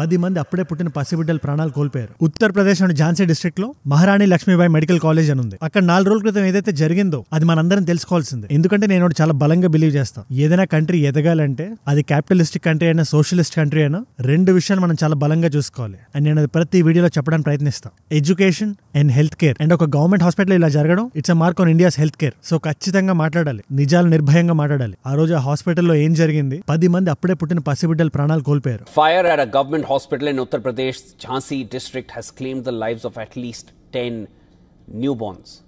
పది మంది అప్పుడే పుట్టిన పసిబిడ్డల ప్రాణాలు కోల్పోయారు ఉత్తరప్రదేశ్ లోని ఝాన్సీ డిస్ట్రిక్ట్ లో మహారాణి లక్ష్మీబాయి మెడికల్ కాలేజ్ అని ఉంది అక్కడ నాలుగు రోజుల క్రితం ఏదైతే జరిగిందో అది మనందరం తెలుసుకోవాల్సిందే ఎందుకంటే నేను చాలా బలంగా బిలీవ్ చేస్తాను ఏదైనా కంట్రీ ఎదగాలంటే అది క్యాపిటలిస్టిక్ కంట్రీ అయినా సోషలిస్ట్ కంట్రీ అయినా రెండు విషయాలు మనం చాలా బలంగా చూసుకోవాలి అండ్ నేను అది ప్రతి వీడియోలో చెప్పడానికి ప్రయత్నిస్తాను education and health care and ఒక గవర్నమెంట్ హాస్పిటల్ ఇలా జరగడం it's a mark on India's health care so ఖచ్చితంగా మాట్లాడాలి నిజాలు నిర్భయంగా మాట్లాడాలి ఆ రోజు ఆ హాస్పిటల్లో ఏం జరిగింది పది మంది అప్పుడే పుట్టిన పసిబిడ్డల ప్రాణాలు కోల్పోయారు fire government hospital in Uttar Pradesh, Jhansi district has claimed the lives of at least 10 newborns.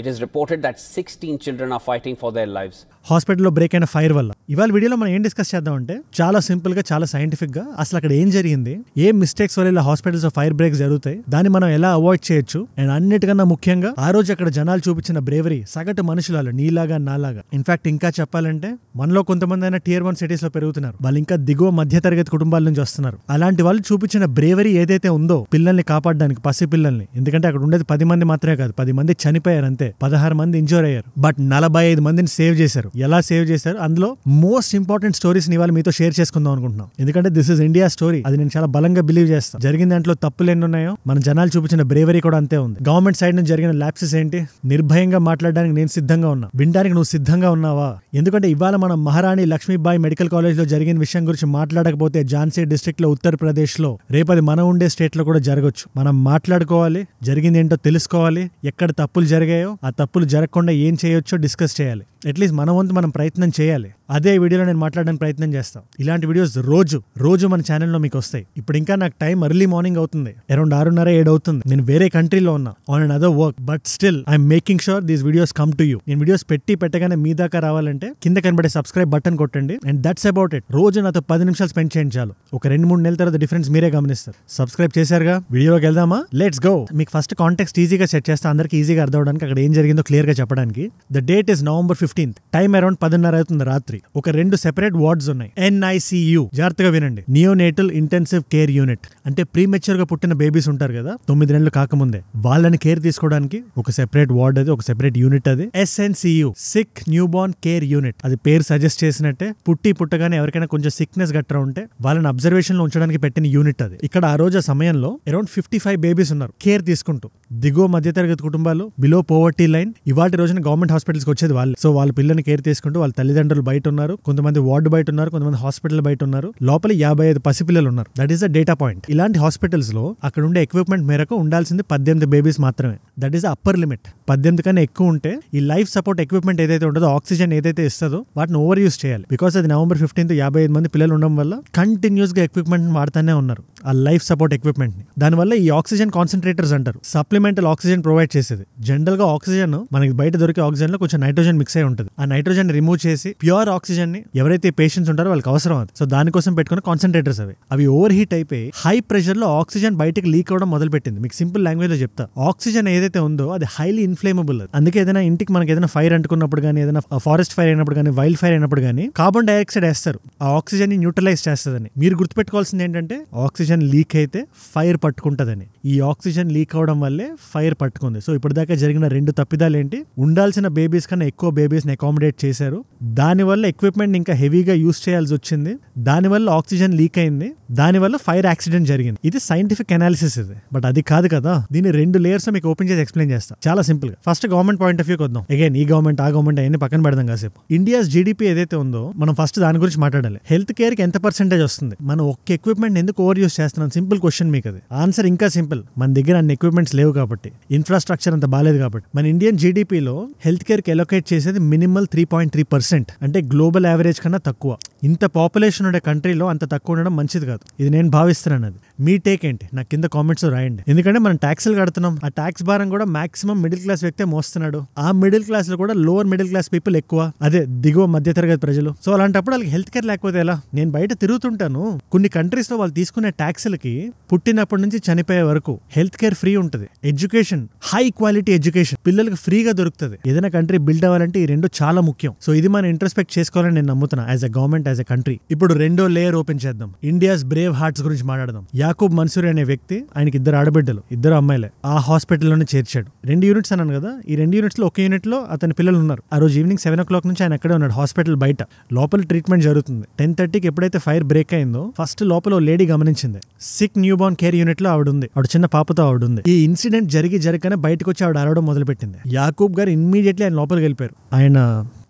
It is reported that sixteen children are fighting for their lives హాస్పిటల్లో బ్రేక్ అయిన ఫైర్ వల్ల ఇవాళ వీడియోలో మనం ఏం డిస్కస్ చేద్దాం అంటే చాలా సింపుల్ గా చాలా సైంటిఫిక్ గా అసలు అక్కడ ఏం జరిగింది ఏ మిస్టేక్స్ వల్ల ఇలా హాస్పిటల్స్ ఫైర్ బ్రేక్స్ జరుగుతాయి దాన్ని మనం ఎలా అవాయిడ్ చేయొచ్చు అండ్ అన్నిటికన్నా ముఖ్యంగా ఆ రోజు అక్కడ జనాలు చూపించిన బ్రేవరీ సగటు మనుషులాలు నీలాగా నాలాగా ఇన్ఫాక్ట్ ఇంకా చెప్పాలంటే మనలో కొంతమంది అయినా టీఆర్ వన్ సిటీస్ లో పెరుగుతున్నారు వాళ్ళు ఇంకా దిగువ మధ్య తరగతి కుటుంబాల నుంచి వస్తున్నారు అలాంటి వాళ్ళు చూపించిన బ్రేవరీ ఏదైతే ఉందో పిల్లల్ని కాపాడడానికి పసి పిల్లల్ని ఎందుకంటే అక్కడ ఉండేది పది మంది మాత్రమే కాదు పది మంది చనిపోయారు అంతే అయితే పదహారు మంది ఇంజూర్ అయ్యారు బట్ నలభై ఐదు మందిని సేవ్ చేశారు ఎలా సేవ్ చేశారు అందులో మోస్ట్ ఇంపార్టెంట్ స్టోరీస్ ఇవాళ మీతో షేర్ చేసుకుందాం అనుకుంటున్నాం ఎందుకంటే దిస్ ఇస్ ఇండియా స్టోరీ అది నేను చాలా బలంగా బిలీవ్ చేస్తాను జరిగిన దాంట్లో తప్పులు ఎన్ని ఉన్నాయో మన జనాలు చూపించిన బ్రేవరీ కూడా అంతే ఉంది గవర్నమెంట్ సైడ్ నుంచి జరిగిన ల్యాప్సెస్ ఏంటి నిర్భయంగా మాట్లాడడానికి నేను సిద్ధంగా ఉన్నా వినడానికి నువ్వు సిద్ధంగా ఉన్నావా ఎందుకంటే ఇవాళ మనం మహారాణి లక్ష్మీబాయి మెడికల్ కాలేజ్ లో జరిగిన విషయం గురించి మాట్లాడకపోతే ఝాన్సీ డిస్టిక్ లో ఉత్తరప్రదేశ్ లో రేపది మనం ఉండే స్టేట్ లో కూడా జరగచ్చు మనం మాట్లాడుకోవాలి జరిగింది ఏంటో తెలుసుకోవాలి ఎక్కడ తప్పులు జరిగాయో ఆ తప్పులు జరగకుండా ఏం చేయొచ్చో డిస్కస్ చేయాలి అట్లీస్ట్ మన వంతు మనం ప్రయత్నం చేయాలి అదే వీడియోలో నేను మాట్లాడడానికి ప్రయత్నం చేస్తాం ఇలాంటి వీడియోస్ రోజు రోజు మన ఛానల్లో మీకు వస్తాయి ఇప్పుడు ఇంకా నాకు టైం ఎర్లీ మార్నింగ్ అవుతుంది అరౌండ్ ఆరున్నర ఏడు అవుతుంది నేను వేరే కంట్రీలో ఉన్నా on and other work but still I'm making sure these videos come to you నేను వీడియోస్ పెట్టి పెట్టగానే మీ దాకా రావాలంటే కింద కనబడే సబ్స్క్రైబ్ బటన్ కొట్టండి అండ్ దట్స్ అబౌట్ ఇట్ రోజు నాతో పది నిమిషాలు స్పెండ్ చేయించాలి ఒక రెండు మూడు నెలల తర్వాత డిఫరెన్స్ మీరే గమనిస్తారు సబ్స్క్రైబ్ చేశారుగా వీడియోకి వెళ్దామా లెట్స్ గో మీకు ఫస్ట్ కాంటాక్ట్ ఈజీగా సెట్ చేస్తే అందరికి ఈజీగా అర్థం అవడానికి అక్కడ ఏం జరిగిందో గా చెప్పడానికి the date is November fifteenth time around పదిన్నర అవుతుంది రాత్రి ఒక రెండు సెపరేట్ వార్డ్స్ ఉన్నాయి ఎన్ఐసియు జాగ్రత్తగా వినండి నియోనేటల్ ఇంటెన్సివ్ కేర్ యూనిట్ అంటే ప్రీమెచ్యూర్ గా పుట్టిన బేబీస్ ఉంటారు కదా తొమ్మిది నెలలు కాకముందే వాళ్ళని కేర్ తీసుకోవడానికి ఒక సెపరేట్ వార్డ్ అది ఒక సెపరేట్ యూనిట్ అది SNCU sick newborn care unit అది పేరు సజెస్ట్ చేసినట్టే పుట్టి పుట్టగానే ఎవరికైనా కొంచెం సిక్నెస్ గట్రా ఉంటే వాళ్ళని అబ్జర్వేషన్ లో ఉంచడానికి పెట్టిన యూనిట్ అది ఇక్కడ ఆ రోజు ఆ సమయంలో అరౌండ్ ఫిఫ్టీ ఫైవ్ బేబీస్ ఉన్నారు కేర్ తీసుకుంటూ దిగువ మధ్యతరగతి కుటుంబాలు బిలో పోవర్టీ లైన్ ఇవాటి రోజున గవర్నమెంట్ హాస్పిటల్స్కి వచ్చేది వాళ్ళు సో వాళ్ళ పిల్లని కేర్ తీసుకుంటూ వాళ్ళ తల్లిదండ్రులు బయట ఉన్నారు కొంతమంది వార్డు బయట ఉన్నారు కొంతమంది హాస్పిటల్ బయట ఉన్నారు లోపల యాభై ఐదు పసిపిల్లలు ఉన్నారు that is a data point ఇలాంటి హాస్పిటల్స్లో అక్కడ ఉండే ఎక్విప్మెంట్ మేరకు ఉండాల్సింది పద్దెనిమిది బేబీస్ మాత్రమే దట్ ఈస్ అప్పర్ లిమిట్ పద్దెనిమిది కన్నా ఎక్కువ ఉంటే ఈ లైఫ్ సపోర్ట్ ఎక్విప్మెంట్ ఏదైతే ఉంటుందో ఆక్సిజన్ ఏదైతే ఇస్తుందో వాటిని ఓవర్ యూస్ చేయాలి బికాస్ అది నవంబర్ ఫిఫ్టీన్త్ యాభై ఐదు మంది పిల్లలు ఉండడం వల్ల కంటిన్యూస్ గా ఎక్విప్మెంట్ వాడుతూనే ఉన్నారు ఆ లైఫ్ సపోర్ట్ ఎక్విప్మెంట్ని దానివల్ల ఈ ఆక్సిజన్ కాన్సన్ట్రేటర్స్ అంటారు సప్లిమెంటల్ ఆక్సిజన్ ప్రొవైడ్ చేసేది జనరల్గా ఆక్సిజన్ మనకి బయట దొరికే ఆక్సిజన్లో కొంచెం నైట్రోజన్ మిక్స్ అయి ఉంటుంది ఆ నైట్రోజన్ రిమూవ్ చేసి ప్యూర్ ఆక్సిజన్ ని ఎవరైతే పేషెంట్స్ ఉంటారో వాళ్ళకి అవసరం అది సో దానికోసం పెట్టుకున్న కాన్సన్ట్రేటర్స్ అవి అవి ఓవర్ హీట్ అయిపోయి హై ప్రెషర్లో ఆక్సిజన్ బయటకు లీక్ అవడం మొదలుపెట్టింది మీకు సింపుల్ లాంగ్వేజ్ లో చెప్తా ఆక్సిజన్ ఏదైతే ఉందో అది హైలీ ఇన్ఫ్లేమబుల్ అందుకే ఏదైనా ఇంటికి మనకి ఏదైనా ఫైర్ అంటుకున్నప్పుడు కానీ ఏదైనా ఫారెస్ట్ ఫైర్ అయినప్పుడు కానీ వైల్డ్ ఫైర్ అయినప్పుడు కానీ కార్బన్ డైఆక్సైడ్ వేస్తారు ఆ ఆక్సిజన్ ని న్యూట్రలైజ్ చేస్తుందని మీరు గుర్తుపెట్టుకోవాల్సింది ఏంటంటే ఆక్సిజన్ లీక్ అయితే ఫైర్ పట్టుకుంటుందని ఈ ఆక్సిజన్ లీక్ అవడం వల్లే ఫైర్ పట్టుకుంది సో ఇప్పటిదాకా జరిగిన రెండు తప్పిదాలు ఏంటి ఉండాల్సిన బేబీస్ కన్నా ఎక్కువ బేబీస్ని అకామిడేట్ చేశారు దానివల్ల ఎక్విప్మెంట్ ఇంకా హెవీగా యూస్ చేయాల్సి వచ్చింది దానివల్ల ఆక్సిజన్ లీక్ అయింది దానివల్ల ఫైర్ యాక్సిడెంట్ జరిగింది ఇది సైంటిఫిక్ అనాలిసిస్ ఇది బట్ అది కాదు కదా దీని రెండు లేయర్స్ మీకు ఓపెన్ చేసి ఎక్స్ప్లెయిన్ చేస్తా చాలా సింపుల్ సింపుల్ గా ఫస్ట్ గవర్నమెంట్ పాయింట్ ఆఫ్ వ్యూకి వద్దాం అగైన్ ఈ గవర్నమెంట్ ఆ గవర్నమెంట్ అవన్నీ పక్కన పెడదాం కాసేపు ఇండియాస్ జీడిపి ఏదైతే ఉందో మనం ఫస్ట్ దాని గురించి మాట్లాడాలి హెల్త్ కేర్ కి ఎంత పర్సెంటేజ్ వస్తుంది మనం ఒక్క ఎక్విప్మెంట్ ఎందుకు ఓవర్ యూస్ చేస్తున్నాం సింపుల్ క్వశ్చన్ మీకు అది ఆన్సర్ ఇంకా సింపుల్ మన దగ్గర అన్ని ఎక్విప్మెంట్స్ లేవు కాబట్టి ఇన్ఫ్రాస్ట్రక్చర్ అంత బాగాలేదు కాబట్టి మన ఇండియన్ జీడిపిలో హెల్త్ కేర్ కి ఎలొకేట్ చేసేది minimal three point three percent అంటే గ్లోబల్ యావరేజ్ కన్నా తక్కువ ఇంత పాపులేషన్ ఉండే కంట్రీలో అంత తక్కువ ఉండడం మంచిది కాదు ఇది నేను భావిస్తున్నాను అది మీ టేక్ ఏంటి నా కింద కామెంట్స్ రాయండి ఎందుకంటే మనం ట్యాక్స్లు కడుతున్నాం ఆ ట్యాక్స్ భారం కూడా మాక్సిమం మిడిల్ క్లాస్ వ్యక్తే మోస్తున్నాడు ఆ మిడిల్ క్లాస్ లో కూడా లోవర్ మిడిల్ క్లాస్ పీపుల్ ఎక్కువ అదే దిగువ మధ్యతరగతి ప్రజలు సో అలాంటప్పుడు వాళ్ళకి హెల్త్ కేర్ లేకపోతే ఎలా నేను బయట తిరుగుతుంటాను కొన్ని కంట్రీస్ లో వాళ్ళు తీసుకునే ట్యాక్స్లకి పుట్టినప్పటి నుంచి చనిపోయే వరకు హెల్త్ కేర్ ఫ్రీ ఉంటుంది ఎడ్యుకేషన్ హై క్వాలిటీ ఎడ్యుకేషన్ పిల్లలకు ఫ్రీగా దొరుకుతుంది ఏదైనా కంట్రీ బిల్డ్ అవ్వాలంటే ఈ రెండు చాలా ముఖ్యం సో ఇది మనం ఇంట్రస్పెక్ట్ చేసుకోవాలని నేను నమ్ముతున్నా as a government as a country ఇప్పుడు రెండో లేయర్ ఓపెన్ చేద్దాం ఇండియాస్ బ్రేవ్ హార్ట్స్ గురించి మాట్లాడదాం యాకూబ్ మన్సూరి అనే వ్యక్తి ఆయనకి ఇద్దరు ఆడబిడ్డలు ఇద్దరు అమ్మాయిలే ఆ హాస్పిటల్లోనే చేర్చాడు రెండు యూనిట్స్ అన్నాను కదా ఈ రెండు యూనిట్స్లో ఒక యూనిట్లో అతని పిల్లలు ఉన్నారు ఆ రోజు ఈవినింగ్ సెవెన్ ఓ క్లాక్ నుంచి ఆయన అక్కడే ఉన్నాడు హాస్పిటల్ బయట లోపల ట్రీట్మెంట్ జరుగుతుంది టెన్ థర్టీకి ఎప్పుడైతే ఫైర్ బ్రేక్ అయిందో ఫస్ట్ లోపల లేడీ గమనించింది sick newborn care unit లో ఆవిడ ఉంది ఆవిడ చిన్న పాపతో ఆవిడ ఉంది ఈ ఇన్సిడెంట్ జరిగి జరగనే బయటకు వచ్చి ఆవిడ అరవడం మొదలుపెట్టింది యాకూబ్ గారు ఇమ్మీడియట్లీ ఆయన లోపలికి వెళ్ళిపోయారు ఆయన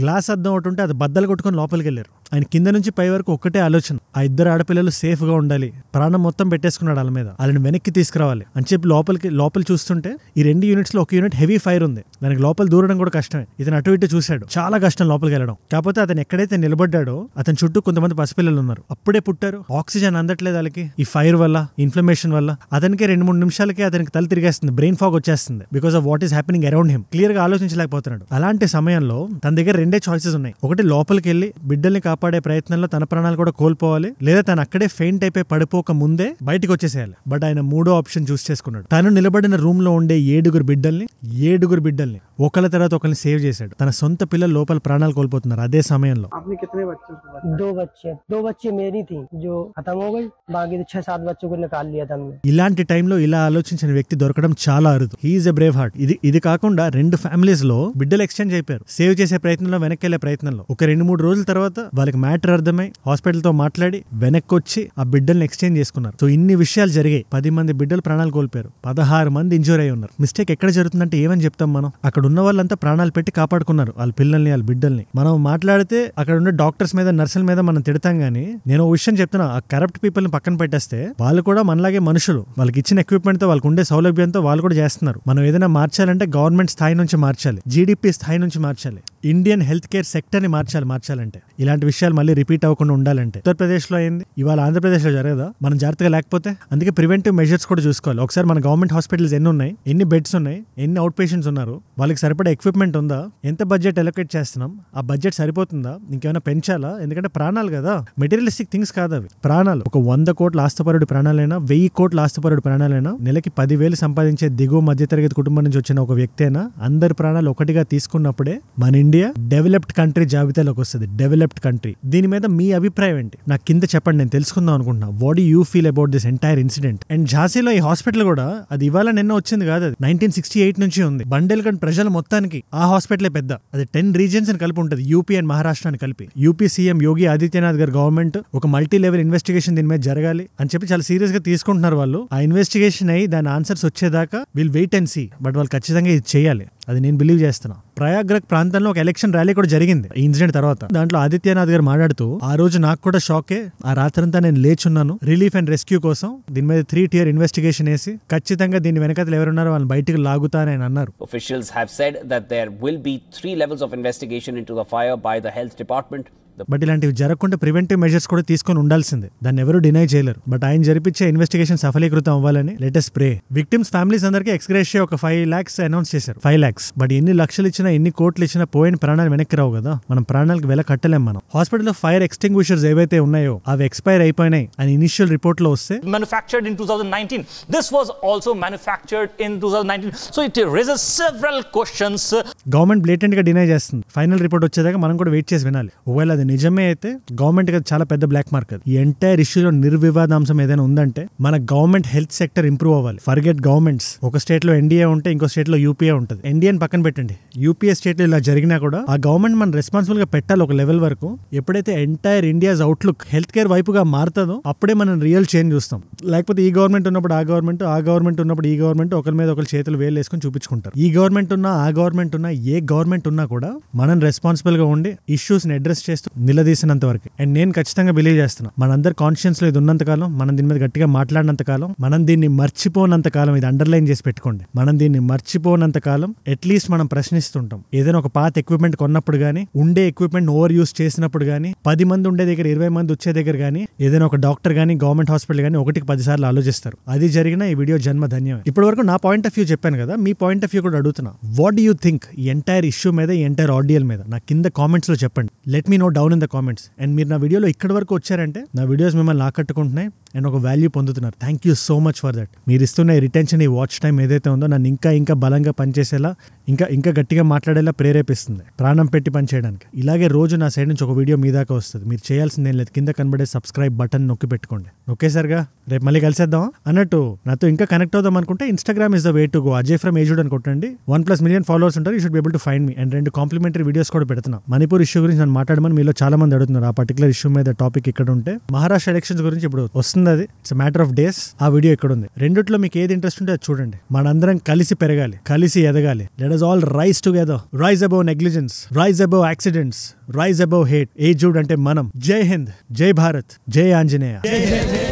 గ్లాస్ అద్దం ఒకటి ఉంటే అది బద్దలు కొట్టుకొని లోపలికి వెళ్ళారు ఆయన కింద నుంచి పై వరకు ఒక్కటే ఆలోచన ఆ ఇద్దరు ఆడపిల్లలు సేఫ్ గా ఉండాలి ప్రాణం మొత్తం పెట్టేసుకున్నాడు వాళ్ళ మీద వాళ్ళని వెనక్కి తీసుకురావాలి అని చెప్పి లోపలికి లోపల చూస్తుంటే ఈ రెండు యూనిట్స్ లో ఒక యూనిట్ హెవీ ఫైర్ ఉంది దానికి లోపల దూరడం కూడా కష్టమే ఇతను అటు ఇటు చూశాడు చాలా కష్టం లోపలికి వెళ్ళడం కాకపోతే అతను ఎక్కడైతే నిలబడ్డాడో అతని చుట్టూ కొంతమంది పసిపిల్లలు ఉన్నారు అప్పుడే పుట్టారు ఆక్సిజన్ అందట్లేదు వాళ్ళకి ఈ ఫైర్ వల్ల ఇన్ఫ్లమేషన్ వల్ల అతనికి రెండు మూడు నిమిషాలకి అతనికి తల తిరిగేస్తుంది బ్రెయిన్ ఫాగ్ వచ్చేస్తుంది because of what is happening around him clear గా ఆలోచించలేకపోతున్నాడు అలాంటి సమయంలో తన దగ్గర రెండే చాయిసెస్ ఉన్నాయి ఒకటి లోపలికి వెళ్ళి బిడ్డల్ని కాపాడే ప్రయత్నంలో తన ప్రాణాలు కూడా కోల్పోవాలి లేదా తను అక్కడే ఫెయింట్ అయిపోయి పడిపోక ముందే బయటకు వచ్చేసేయాలి బట్ ఆయన మూడో ఆప్షన్ చూస్ చేసుకున్నాడు తను నిలబడిన రూమ్ లో ఉండే ఏడుగురు బిడ్డల్ని ఏడుగురు బిడ్డల్ని ఒకళ్ళ తర్వాత ఒకరిని సేవ్ చేశాడు తన సొంత పిల్లలు లోపల ప్రాణాలు కోల్పోతున్నారు అదే సమయంలో ఇలాంటి టైంలో ఇలా ఆలోచించిన వ్యక్తి దొరకడం చాలా అరుదు హీఈస్ ఎ బ్రేవ్ హార్ట్ ఇది ఇది కాకుండా రెండు ఫ్యామిలీస్ లో బిడ్డలు ఎక్స్చేంజ్ అయిపోయారు సేవ్ చేసే ప్రయత్నంలో వెనక్కి వెళ్ళే ప్రయత్నంలో ఒక రెండు మూడు రోజుల తర్వాత వాళ్ళకి మ్యాటర్ అర్థమై హాస్పిటల్ తో మాట్లాడి వెనక్కి వచ్చి ఆ బిడ్డల్ని ఎక్స్చేంజ్ చేసుకున్నారు సో ఇన్ని విషయాలు జరిగాయి పది మంది బిడ్డలు ప్రాణాలు కోల్పోయారు పదహారు మంది ఇంజూర్ అయి ఉన్నారు మిస్టేక్ ఎక్కడ జరుగుతుందంటే ఏమని చెప్తాం మనం అక్కడ అక్కడున్న వాళ్ళంతా ప్రాణాలు పెట్టి కాపాడుకున్నారు వాళ్ళ పిల్లల్ని వాళ్ళ బిడ్డల్ని మనం మాట్లాడితే అక్కడ ఉండే డాక్టర్స్ మీద నర్సుల మీద మనం తిడతాం కానీ నేను ఓ విషయం చెప్తున్నా ఆ కరప్ట్ పీపుల్ని పక్కన పెట్టేస్తే వాళ్ళు కూడా మనలాగే మనుషులు వాళ్ళకి ఇచ్చిన ఎక్విప్మెంట్తో వాళ్ళకు ఉండే సౌలభ్యంతో వాళ్ళు కూడా చేస్తున్నారు మనం ఏదైనా మార్చాలంటే గవర్నమెంట్ స్థాయి నుంచి మార్చాలి జీడిపి స్థాయి నుంచి మార్చాలి ఇండియన్ హెల్త్ కేర్ ని మార్చాలి మార్చాలంటే ఇలాంటి విషయాలు మళ్ళీ రిపీట్ అవ్వకుండా ఉండాలంటే ఉత్తరప్రదేశ్లో అయింది ఇవాళ ఆంధ్రప్రదేశ్లో జరగదా మనం జాగ్రత్తగా లేకపోతే అందుకే ప్రివెంటివ్ మెజర్స్ కూడా చూసుకోవాలి ఒకసారి మన గవర్నమెంట్ హాస్పిటల్స్ ఎన్ని ఉన్నాయి ఎన్ని బెడ్స్ ఉన్నాయి ఎన్ని అవుట్ పేషెంట్స్ ఉన్నారు వాళ్ళకి సరిపడే ఎక్విప్మెంట్ ఉందా ఎంత బడ్జెట్ ఎలొకేట్ చేస్తున్నాం ఆ బడ్జెట్ సరిపోతుందా ఇంకేమైనా పెంచాలా ఎందుకంటే ప్రాణాలు కదా మెటీరియలిస్టిక్ థింగ్స్ కాదు అవి ప్రాణాలు ఒక వంద కోట్ల ఆస్తపరుడు ప్రాణాలైనా వెయ్యి కోట్ల ఆస్తపరుడు ప్రాణాలైనా నెలకి పదివేలు సంపాదించే దిగువ మధ్యతరగతి కుటుంబం నుంచి వచ్చిన ఒక వ్యక్తి అయినా అందరి ప్రాణాలు ఒకటిగా తీసుకున్నప్పుడే మన ఇండియా ఇండియా డెవలప్డ్ కంట్రీ జాబితాలోకి వస్తుంది డెవలప్డ్ కంట్రీ దీని మీద మీ అభిప్రాయం ఏంటి నా కింద చెప్పండి నేను తెలుసుకుందాం అనుకుంటున్నా what you feel about this entire incident and ఝాసీలో ఈ హాస్పిటల్ కూడా అది ఇవాళ నిన్న వచ్చింది కాదు అది నైన్టీన్ సిక్స్టీ ఎయిట్ నుంచి ఉంది బండేల్ఖండ్ ప్రజల మొత్తానికి ఆ హాస్పిటలే పెద్ద అది టెన్ రీజన్స్ అని కలిపి ఉంటుంది యూపీ అండ్ మహారాష్ట్రాని కలిపి యూపీ సీఎం యోగి ఆదిత్యనాథ్ గారి గవర్నమెంట్ ఒక మల్టీ లెవెల్ ఇన్వెస్టిగేషన్ దీని మీద జరగాలి అని చెప్పి చాలా సీరియస్ గా తీసుకుంటున్నారు వాళ్ళు ఆ ఇన్వెస్టిగేషన్ అయ్యి దాని ఆన్సర్స్ వచ్చేదాకా will wait and see but వాళ్ళు ఖచ్చితంగా ఇది చేయాలి అది నేను బిలీవ్ చేస్తున్నాను ప్రయాగ్రక్ ప్రాంతంలో ఒక ఎలక్షన్ ర్యాలీ కూడా జరిగింది ఈ ఇన్సిడెంట్ తర్వాత దాంట్లో ఆదిత్యనాథ్ గారు మాట్లాడుతూ ఆ రోజు నాకు కూడా షాకే ఆ రాత్రంతా నేను లేచున్నాను రిలీఫ్ అండ్ రెస్క్యూ కోసం దీని మీద త్రీ టియర్ ఇన్వెస్టిగేషన్ వేసి ఖచ్చితంగా దీని వెనకతలు ఎవరున్నారో వాళ్ళు బయటకు లాగుతానని అన్నారు Officials have said that there will be three levels of investigation into the fire by the health department but ఇలాంటివి జరగకుండా ప్రివెంటివ్ మెజర్స్ కూడా తీసుకొని ఉండాల్సిందే దాన్ని ఎవరు డినై చేయలేరు బట్ ఆయన జరిపించే ఇన్వెస్టిగేషన్ సఫలీకృతం అవ్వాలని లేటెస్ట్ ప్రే విక్టిమ్స్ ఫ్యామిలీస్ అందరికీ ఎక్స్గ్రేషియో ఒక ఫైవ్ లాక్స్ అనౌన్స్ చేశారు ఫైవ్ లాక్స్ బట్ ఎన్ని లక్షలు ఇచ్చినా ఎన్ని కోట్లు ఇచ్చినా పోయిన ప్రాణాలు వెనక్కి రావు కదా మనం ప్రాణాలకు వెల కట్టలేం మనం హాస్పిటల్లో ఫైర్ ఎక్స్టింగ్విషర్స్ ఏవైతే ఉన్నాయో అవి ఎక్స్పైర్ అయిపోయినాయి అని ఇనిషియల్ రిపోర్ట్ లో వస్తే manufactured in two thousand nineteen this was also manufactured in two thousand nineteen so it several questions government blatant గా డినై చేస్తుంది ఫైనల్ రిపోర్ట్ వచ్చేదాకా మనం కూడా వెయిట్ చేసి వినాలి ఒకవేళ అది నిజమే అయితే గవర్నమెంట్ చాలా పెద్ద బ్లాక్ మార్క్ అది ఎంటైర్ ఇష్యూలో నిర్వివాదాంశం ఏదైనా ఉందంటే మన గవర్నమెంట్ హెల్త్ సెక్టర్ ఇంప్రూవ్ అవ్వాలి ఫర్గెట్ గవర్నమెంట్స్ ఒక స్టేట్ లో ఎన్డీఏ ఉంటే ఇంకో స్టేట్ లో యూపీఏ ఉంటుంది ఎన్డీఏని పక్కన పెట్టండి యూపీఏ స్టేట్ లో ఇలా జరిగినా కూడా ఆ గవర్నమెంట్ మనం రెస్పాన్సిబుల్ గా పెట్టాలి ఒక లెవెల్ వరకు ఎప్పుడైతే entire India's outlook health care వైపుగా మారుతుందో అప్పుడే మనం రియల్ చేంజ్ చూస్తాం లేకపోతే ఈ గవర్నమెంట్ ఉన్నప్పుడు ఆ గవర్నమెంట్ ఆ గవర్నమెంట్ ఉన్నప్పుడు ఈ గవర్నమెంట్ ఒకరి మీద ఒకరి చేతులు వేలు వేసుకొని చూపించుకుంటారు ఈ గవర్నమెంట్ ఉన్నా ఆ గవర్నమెంట్ ఉన్నా ఏ గవర్నమెంట్ ఉన్నా కూడా మనం రెస్పాన్సిబుల్ గా ఉండి ఇష్యూస్ ని అడ్రస్ చేస్తూ నిలదీసినంత వరకు అండ్ నేను ఖచ్చితంగా బిలీవ్ చేస్తున్నాను మనందరి కాన్షియన్స్లో ఇది ఉన్నంతకాలం మనం దీని మీద గట్టిగా మాట్లాడినంత కాలం మనం దీన్ని మర్చిపోనంత కాలం ఇది అండర్లైన్ చేసి పెట్టుకోండి మనం దీన్ని మర్చిపోనంత కాలం అట్లీస్ట్ మనం ప్రశ్నిస్తుంటాం ఏదైనా ఒక పాత ఎక్విప్మెంట్ కొన్నప్పుడు కానీ ఉండే ఎక్విప్మెంట్ ఓవర్ యూస్ చేసినప్పుడు కానీ పది మంది ఉండే దగ్గర ఇరవై మంది వచ్చే దగ్గర కానీ ఏదైనా ఒక డాక్టర్ కానీ గవర్నమెంట్ హాస్పిటల్ కానీ ఒకటికి పదిసార్లు ఆలోచిస్తారు అది జరిగిన ఈ వీడియో జన్మ ధన్యం ఇప్పటి వరకు నా పాయింట్ ఆఫ్ వ్యూ చెప్పాను కదా మీ పాయింట్ ఆఫ్ వ్యూ కూడా అడుగుతున్నా what you think entire issue మీద ఎంటైర్ ఆడియల్ మీద నా కింద కామెంట్స్ లో చెప్పండి let me know down down in the comments and మీరు నా వీడియోలో ఇక్కడ వరకు వచ్చారంటే నా వీడియోస్ మిమ్మల్ని ఆకట్టుకుంటున్నాయి అండ్ ఒక వాల్యూ పొందుతున్నారు thank you so much for that మీరు ఇస్తున్న రిటెన్షన్ ఈ వాచ్ టైం ఏదైతే ఉందో నన్ను ఇంకా ఇంకా బలంగా పనిచేసేలా ఇంకా ఇంకా గట్టిగా మాట్లాడేలా ప్రేరేపిస్తుంది ప్రాణం పెట్టి పని చేయడానికి ఇలాగే రోజు నా సైడ్ నుంచి ఒక వీడియో మీ దాకా వస్తుంది మీరు ఏం లేదు కింద కనబడే సబ్స్క్రైబ్ బటన్ నొక్కి పెట్టుకోండి ఒకేసారిగా రేపు మళ్ళీ కలిసేద్దాం అన్నట్టు నాతో ఇంకా కనెక్ట్ అవుదాం అనుకుంటే Instagram is the way to go Ajay from ఏజుడ్ అని కొట్టండి వన్ ప్లస్ మిలియన్ ఫాలోవర్స్ ఉంటారు you should able to find me and రెండు కాంప్లిమెంటరీ వీడియోస్ కూడా పెడుతున్నా మణిపూర్ ఇష్యూ గురించి నేను మాట్లాడమని మీలో చాలా మంది అడుగుతున్నారు ఆ పర్టికులర్ ఇష్యూ మీద టాపిక్ ఇక్కడ ఉంటే మహారాష్ట్ర ఎలక్షన్స్ గురించి ఇప్పుడు వస్తుంది అది ఇట్స్ మ్యాటర్ ఆఫ్ డేస్ ఆ వీడియో ఇక్కడ ఉంది రెండుట్లో మీకు ఏది ఇంట్రెస్ట్ ఉంటే అది చూడండి మనందరం కలిసి పెరగాలి కలిసి ఎదగాలి లేదా is all rise together. Rise above negligence, rise above accidents, rise above hate. Hey Jude అంటే మనం జై హింద్ జై భారత్ jai ఆంజనేయ